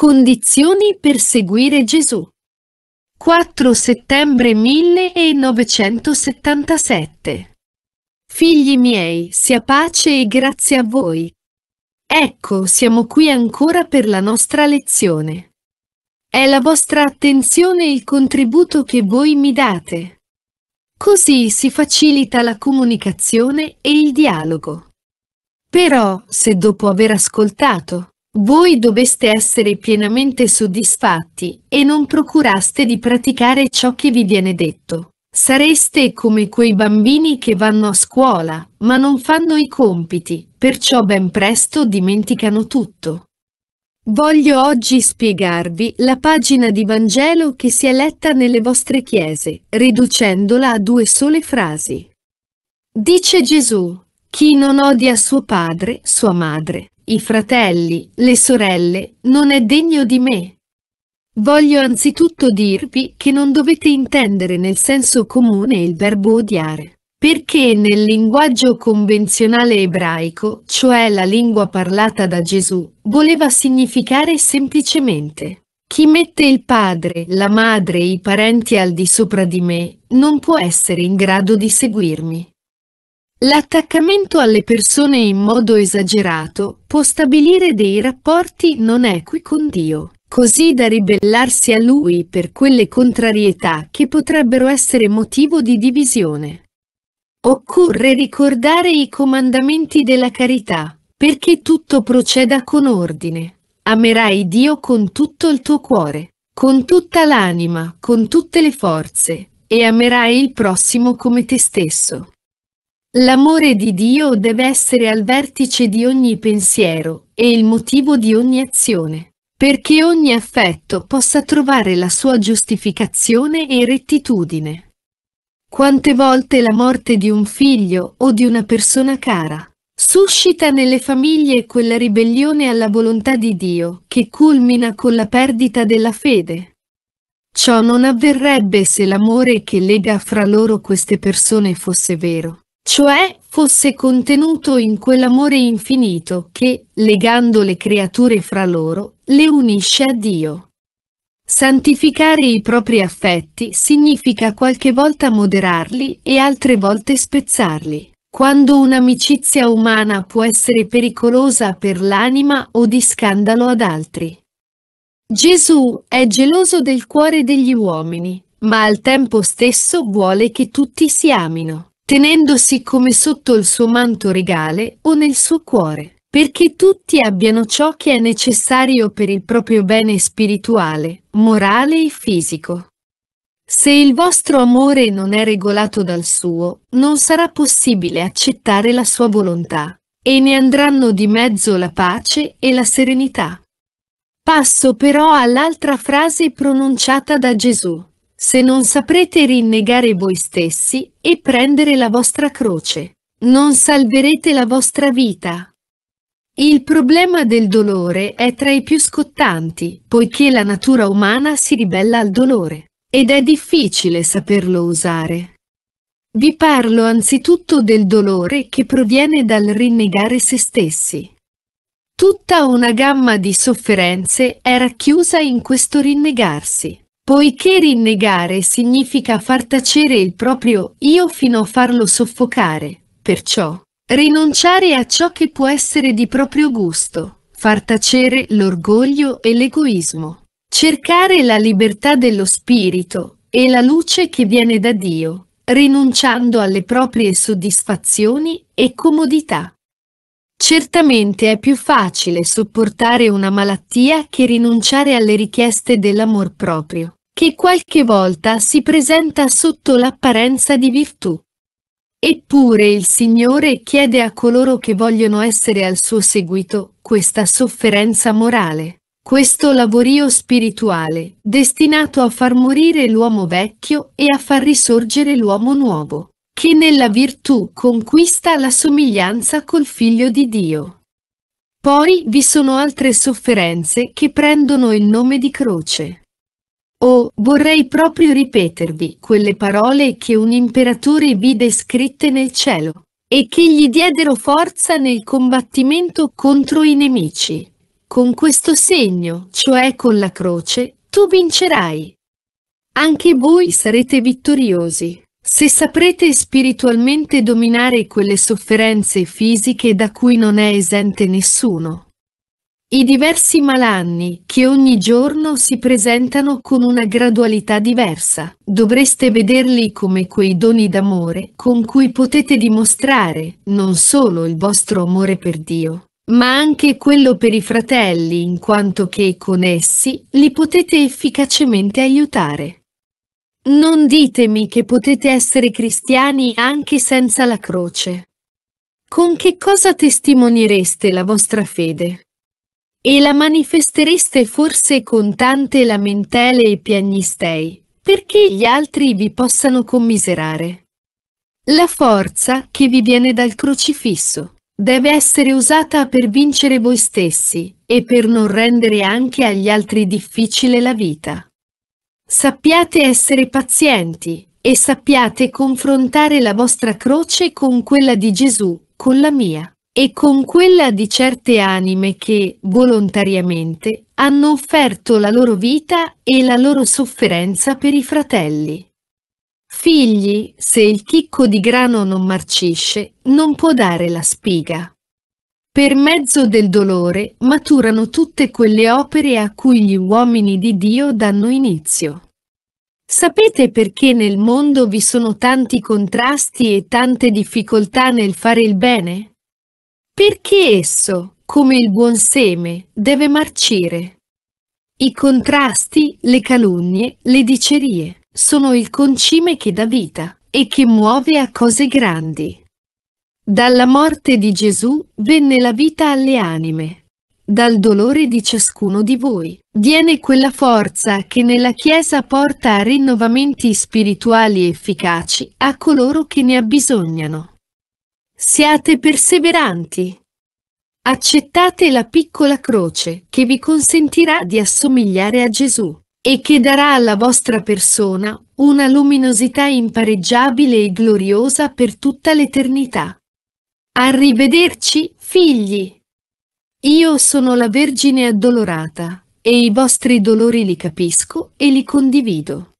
Condizioni per seguire Gesù. 4 settembre 1977. Figli miei, sia pace e grazie a voi. Ecco, siamo qui ancora per la nostra lezione. È la vostra attenzione e il contributo che voi mi date. Così si facilita la comunicazione e il dialogo. Però, se dopo aver ascoltato, voi doveste essere pienamente soddisfatti e non procuraste di praticare ciò che vi viene detto. Sareste come quei bambini che vanno a scuola, ma non fanno i compiti, perciò ben presto dimenticano tutto. Voglio oggi spiegarvi la pagina di Vangelo che si è letta nelle vostre chiese, riducendola a due sole frasi. Dice Gesù, chi non odia suo padre, sua madre, i fratelli, le sorelle, non è degno di me. Voglio anzitutto dirvi che non dovete intendere nel senso comune il verbo odiare, perché nel linguaggio convenzionale ebraico, cioè la lingua parlata da Gesù, voleva significare semplicemente chi mette il padre, la madre e i parenti al di sopra di me, non può essere in grado di seguirmi. L'attaccamento alle persone in modo esagerato può stabilire dei rapporti non equi con Dio, così da ribellarsi a Lui per quelle contrarietà che potrebbero essere motivo di divisione. Occorre ricordare i comandamenti della carità, perché tutto proceda con ordine. Amerai Dio con tutto il tuo cuore, con tutta l'anima, con tutte le forze, e amerai il prossimo come te stesso. L'amore di Dio deve essere al vertice di ogni pensiero e il motivo di ogni azione, perché ogni affetto possa trovare la sua giustificazione e rettitudine. Quante volte la morte di un figlio o di una persona cara suscita nelle famiglie quella ribellione alla volontà di Dio che culmina con la perdita della fede. Ciò non avverrebbe se l'amore che lega fra loro queste persone fosse vero cioè fosse contenuto in quell'amore infinito che, legando le creature fra loro, le unisce a Dio. Santificare i propri affetti significa qualche volta moderarli e altre volte spezzarli. Quando un'amicizia umana può essere pericolosa per l'anima o di scandalo ad altri. Gesù è geloso del cuore degli uomini, ma al tempo stesso vuole che tutti si amino tenendosi come sotto il suo manto regale o nel suo cuore, perché tutti abbiano ciò che è necessario per il proprio bene spirituale, morale e fisico. Se il vostro amore non è regolato dal suo, non sarà possibile accettare la sua volontà, e ne andranno di mezzo la pace e la serenità. Passo però all'altra frase pronunciata da Gesù. Se non saprete rinnegare voi stessi e prendere la vostra croce, non salverete la vostra vita. Il problema del dolore è tra i più scottanti, poiché la natura umana si ribella al dolore, ed è difficile saperlo usare. Vi parlo anzitutto del dolore che proviene dal rinnegare se stessi. Tutta una gamma di sofferenze è racchiusa in questo rinnegarsi poiché rinnegare significa far tacere il proprio io fino a farlo soffocare, perciò rinunciare a ciò che può essere di proprio gusto, far tacere l'orgoglio e l'egoismo, cercare la libertà dello spirito e la luce che viene da Dio, rinunciando alle proprie soddisfazioni e comodità. Certamente è più facile sopportare una malattia che rinunciare alle richieste dell'amor proprio che qualche volta si presenta sotto l'apparenza di virtù. Eppure il Signore chiede a coloro che vogliono essere al suo seguito questa sofferenza morale, questo lavorio spirituale, destinato a far morire l'uomo vecchio e a far risorgere l'uomo nuovo, che nella virtù conquista la somiglianza col Figlio di Dio. Poi vi sono altre sofferenze che prendono il nome di croce. Oh, vorrei proprio ripetervi quelle parole che un imperatore vide scritte nel cielo, e che gli diedero forza nel combattimento contro i nemici. Con questo segno, cioè con la croce, tu vincerai. Anche voi sarete vittoriosi, se saprete spiritualmente dominare quelle sofferenze fisiche da cui non è esente nessuno i diversi malanni che ogni giorno si presentano con una gradualità diversa. Dovreste vederli come quei doni d'amore con cui potete dimostrare non solo il vostro amore per Dio, ma anche quello per i fratelli, in quanto che con essi li potete efficacemente aiutare. Non ditemi che potete essere cristiani anche senza la croce. Con che cosa testimoniereste la vostra fede? E la manifestereste forse con tante lamentele e piagnistei, perché gli altri vi possano commiserare. La forza che vi viene dal crocifisso deve essere usata per vincere voi stessi e per non rendere anche agli altri difficile la vita. Sappiate essere pazienti e sappiate confrontare la vostra croce con quella di Gesù, con la mia e con quella di certe anime che, volontariamente, hanno offerto la loro vita e la loro sofferenza per i fratelli. Figli, se il chicco di grano non marcisce, non può dare la spiga. Per mezzo del dolore maturano tutte quelle opere a cui gli uomini di Dio danno inizio. Sapete perché nel mondo vi sono tanti contrasti e tante difficoltà nel fare il bene? perché esso, come il buon seme, deve marcire. I contrasti, le calunnie, le dicerie sono il concime che dà vita e che muove a cose grandi. Dalla morte di Gesù venne la vita alle anime. Dal dolore di ciascuno di voi viene quella forza che nella Chiesa porta a rinnovamenti spirituali efficaci a coloro che ne abbisognano. Siate perseveranti. Accettate la piccola croce che vi consentirà di assomigliare a Gesù e che darà alla vostra persona una luminosità impareggiabile e gloriosa per tutta l'eternità. Arrivederci, figli! Io sono la Vergine addolorata, e i vostri dolori li capisco e li condivido.